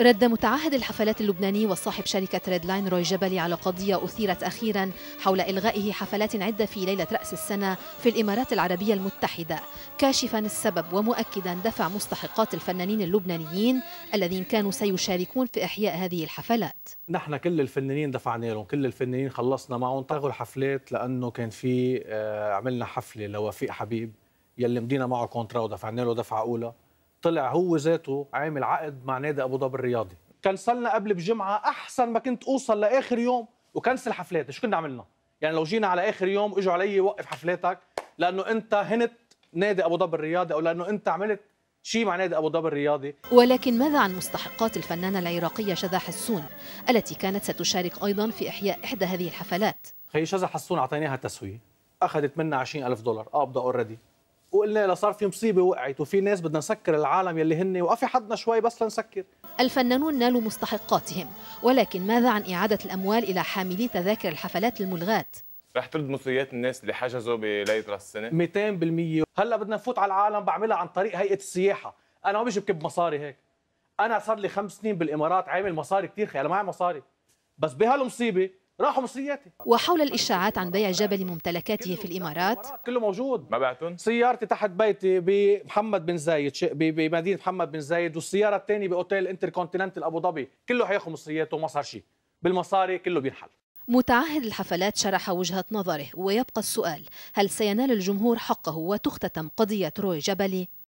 رد متعهد الحفلات اللبناني وصاحب شركة ريد لاين روي جبلي على قضية أثيرت أخيرا حول إلغائه حفلات عدة في ليلة رأس السنة في الإمارات العربية المتحدة كاشفا السبب ومؤكدا دفع مستحقات الفنانين اللبنانيين الذين كانوا سيشاركون في إحياء هذه الحفلات نحن كل الفنانين دفعنا لهم كل الفنانين خلصنا معهم طغوا الحفلات لأنه كان في آه، عملنا حفلة لوفيق حبيب يلي مدينا معه كونترا ودفعنا له دفعة أولى طلع هو ذاته عامل عقد مع نادي ابو ظبي الرياضي كنسلنا قبل بجمعه احسن ما كنت اوصل لاخر يوم وكنسل حفلات شو كنا عملنا يعني لو جينا على اخر يوم اجوا علي وقف حفلاتك لانه انت هنت نادي ابو ظبي الرياضي او لانه انت عملت شيء مع نادي ابو ظبي الرياضي ولكن ماذا عن مستحقات الفنانه العراقيه شذا حسون التي كانت ستشارك ايضا في احياء احدى هذه الحفلات هي شذا حسون اعطيناها تسويه اخذت منا 20000 دولار قابضه اوريدي وقلنا لو صار في مصيبه وقعت وفي ناس بدنا نسكر العالم يلي هن وقفي حدنا شوي بس لنسكر الفنانون نالوا مستحقاتهم ولكن ماذا عن اعاده الاموال الى حاملي تذاكر الحفلات الملغات رح ترد مصريات الناس اللي حجزوا بليله راس السنه 200% هلا بدنا نفوت على العالم بعملها عن طريق هيئه السياحه انا ما بيجي بكب مصاري هيك انا صار لي خمس سنين بالامارات عامل مصاري كثير خيال معي مصاري بس بهالمصيبه راحوا مصرياتي وحول الاشاعات عن بيع جبل ممتلكاته في الامارات كله موجود ما بعتن سيارتي تحت بيتي بمحمد بن زايد بمدينه محمد بن زايد والسياره الثانيه باوتيل انتركونتيننتال ابو ظبي كله حياخذ مصرياته وما صار شيء بالمصاري كله بينحل متعهد الحفلات شرح وجهة نظره ويبقى السؤال هل سينال الجمهور حقه وتختتم قضية روي جبلي